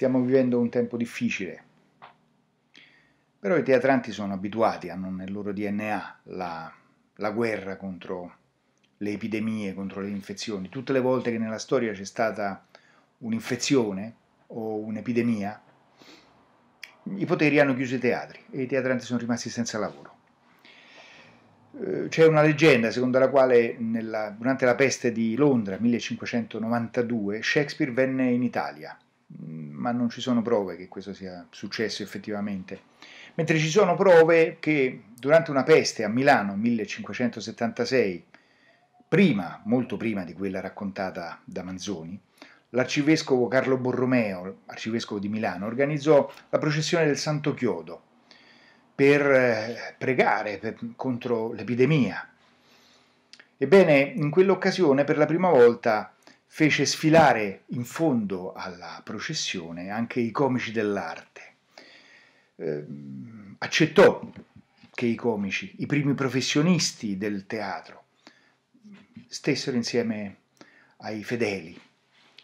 Stiamo vivendo un tempo difficile, però i teatranti sono abituati, hanno nel loro DNA la, la guerra contro le epidemie, contro le infezioni. Tutte le volte che nella storia c'è stata un'infezione o un'epidemia, i poteri hanno chiuso i teatri e i teatranti sono rimasti senza lavoro. Eh, c'è una leggenda secondo la quale nella, durante la peste di Londra 1592 Shakespeare venne in Italia ma non ci sono prove che questo sia successo effettivamente. Mentre ci sono prove che durante una peste a Milano 1576, prima, molto prima di quella raccontata da Manzoni, l'arcivescovo Carlo Borromeo, arcivescovo di Milano, organizzò la processione del Santo Chiodo per eh, pregare per, contro l'epidemia. Ebbene, in quell'occasione per la prima volta fece sfilare in fondo alla processione anche i comici dell'arte. Eh, accettò che i comici, i primi professionisti del teatro, stessero insieme ai fedeli.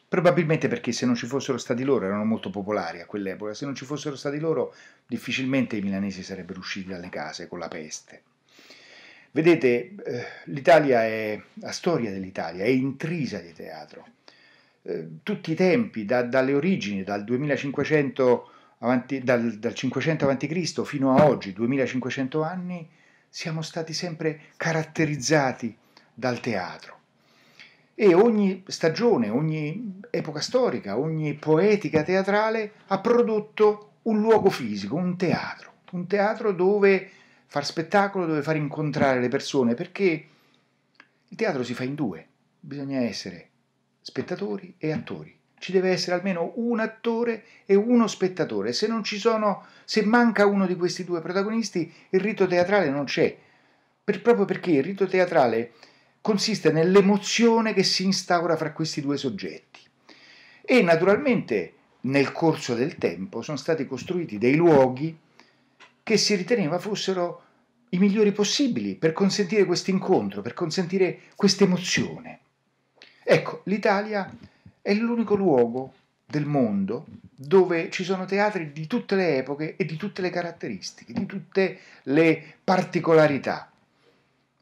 Probabilmente perché se non ci fossero stati loro, erano molto popolari a quell'epoca, se non ci fossero stati loro difficilmente i milanesi sarebbero usciti dalle case con la peste. Vedete, eh, l'Italia è la storia dell'Italia, è intrisa di teatro. Eh, tutti i tempi, da, dalle origini, dal 2500 avanti, dal, dal 500 a.C. fino a oggi, 2500 anni, siamo stati sempre caratterizzati dal teatro. E ogni stagione, ogni epoca storica, ogni poetica teatrale ha prodotto un luogo fisico, un teatro, un teatro dove far spettacolo dove far incontrare le persone, perché il teatro si fa in due, bisogna essere spettatori e attori. Ci deve essere almeno un attore e uno spettatore. Se non ci sono, se manca uno di questi due protagonisti, il rito teatrale non c'è. Per, proprio perché il rito teatrale consiste nell'emozione che si instaura fra questi due soggetti. E naturalmente nel corso del tempo sono stati costruiti dei luoghi che si riteneva fossero i migliori possibili per consentire questo incontro, per consentire questa emozione. Ecco, l'Italia è l'unico luogo del mondo dove ci sono teatri di tutte le epoche e di tutte le caratteristiche, di tutte le particolarità.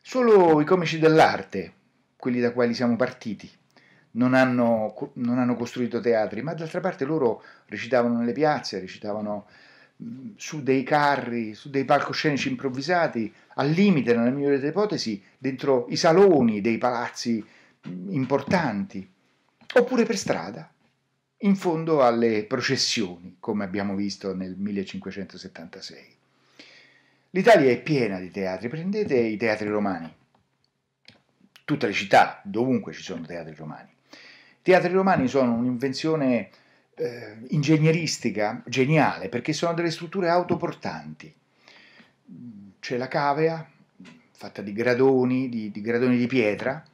Solo i comici dell'arte, quelli da quali siamo partiti, non hanno, non hanno costruito teatri, ma d'altra parte loro recitavano nelle piazze, recitavano su dei carri, su dei palcoscenici improvvisati, al limite, nella migliore delle ipotesi, dentro i saloni dei palazzi mm, importanti, oppure per strada, in fondo alle processioni, come abbiamo visto nel 1576. L'Italia è piena di teatri, prendete i teatri romani, tutte le città, dovunque ci sono teatri romani. I teatri romani sono un'invenzione eh, ingegneristica geniale perché sono delle strutture autoportanti. C'è la cavea fatta di gradoni, di, di gradoni di pietra,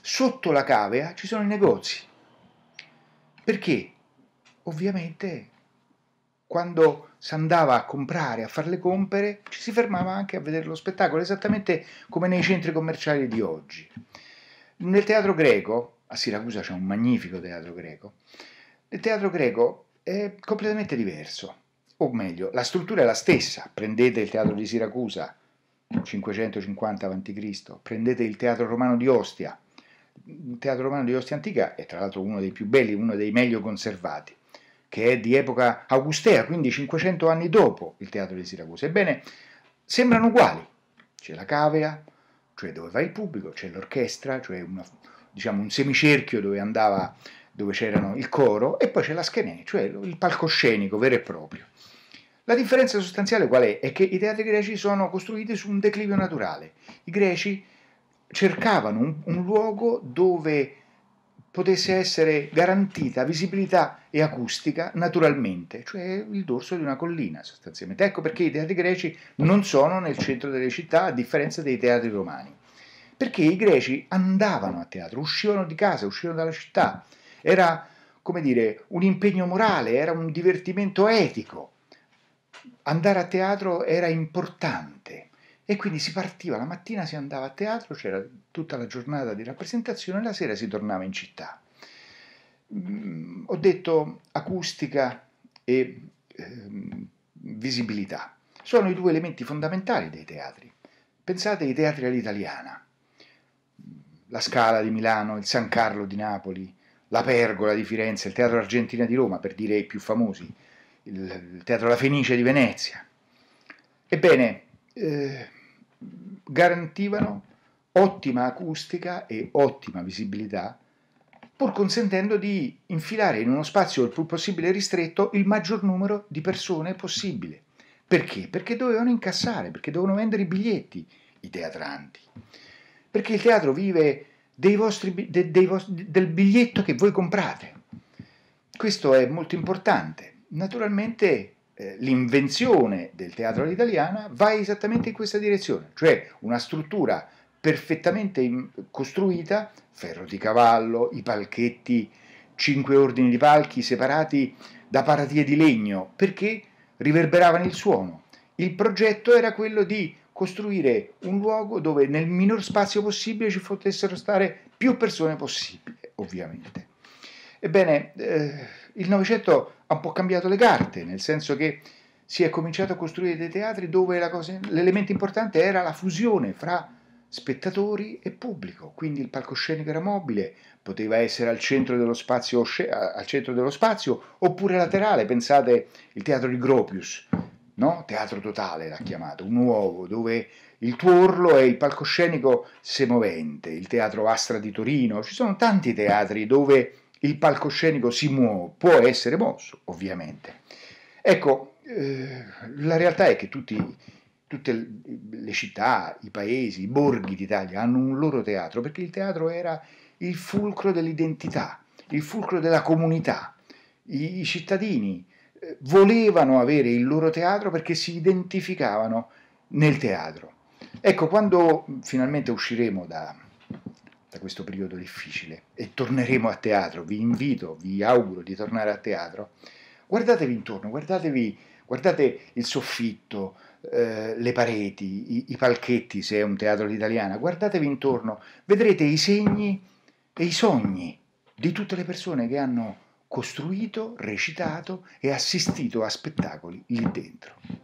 sotto la cavea ci sono i negozi. Perché? Ovviamente quando si andava a comprare, a fare le compere, ci si fermava anche a vedere lo spettacolo, esattamente come nei centri commerciali di oggi. Nel teatro greco, a Siracusa c'è un magnifico teatro greco, il teatro greco è completamente diverso, o meglio, la struttura è la stessa. Prendete il teatro di Siracusa, 550 a.C., prendete il teatro romano di Ostia, il teatro romano di Ostia Antica è tra l'altro uno dei più belli, uno dei meglio conservati, che è di epoca augustea, quindi 500 anni dopo il teatro di Siracusa. Ebbene, sembrano uguali, c'è la cavea, cioè dove va il pubblico, c'è l'orchestra, cioè una, diciamo, un semicerchio dove andava dove c'erano il coro, e poi c'è la schenè, cioè il palcoscenico vero e proprio. La differenza sostanziale qual è? È che i teatri greci sono costruiti su un declivio naturale. I greci cercavano un, un luogo dove potesse essere garantita visibilità e acustica naturalmente, cioè il dorso di una collina sostanzialmente. Ecco perché i teatri greci non sono nel centro delle città a differenza dei teatri romani, perché i greci andavano a teatro, uscivano di casa, uscivano dalla città, era, come dire, un impegno morale, era un divertimento etico. Andare a teatro era importante e quindi si partiva, la mattina si andava a teatro, c'era tutta la giornata di rappresentazione e la sera si tornava in città. Mm, ho detto acustica e eh, visibilità. Sono i due elementi fondamentali dei teatri. Pensate ai teatri all'italiana, la Scala di Milano, il San Carlo di Napoli, la Pergola di Firenze, il Teatro Argentina di Roma, per dire i più famosi, il, Teatro La Fenice di Venezia. Ebbene, eh, garantivano ottima acustica e ottima visibilità, pur consentendo di infilare in uno spazio il più possibile ristretto il maggior numero di persone possibile. Perché? Perché dovevano incassare, perché dovevano vendere i biglietti i teatranti. Perché il teatro vive dei vostri, de, dei vostri, del biglietto che voi comprate. Questo è molto importante. Naturalmente eh, l'invenzione del teatro all'italiana va esattamente in questa direzione, cioè una struttura perfettamente costruita, ferro di cavallo, i palchetti, cinque ordini di palchi separati da paratie di legno, perché riverberavano il suono. Il progetto era quello di costruire un luogo dove nel minor spazio possibile ci potessero stare più persone possibile, ovviamente. Ebbene, eh, il Novecento ha un po' cambiato le carte, nel senso che si è cominciato a costruire dei teatri dove l'elemento importante era la fusione fra spettatori e pubblico, quindi il palcoscenico era mobile, poteva essere al centro dello spazio, centro dello spazio oppure laterale, pensate il teatro di Gropius, no? teatro totale l'ha chiamato, un uovo dove il tuo orlo è il palcoscenico semovente, il teatro Astra di Torino, ci sono tanti teatri dove il palcoscenico si muove, può essere mosso ovviamente. Ecco, eh, la realtà è che tutti, tutte le città, i paesi, i borghi d'Italia hanno un loro teatro perché il teatro era il fulcro dell'identità, il fulcro della comunità, i, i cittadini volevano avere il loro teatro perché si identificavano nel teatro. Ecco, quando finalmente usciremo da, da questo periodo difficile e torneremo a teatro, vi invito, vi auguro di tornare a teatro, guardatevi intorno, guardatevi, guardate il soffitto, eh, le pareti, i, i, palchetti, se è un teatro d'italiana, guardatevi intorno, vedrete i segni e i sogni di tutte le persone che hanno costruito, recitato e assistito a spettacoli lì dentro.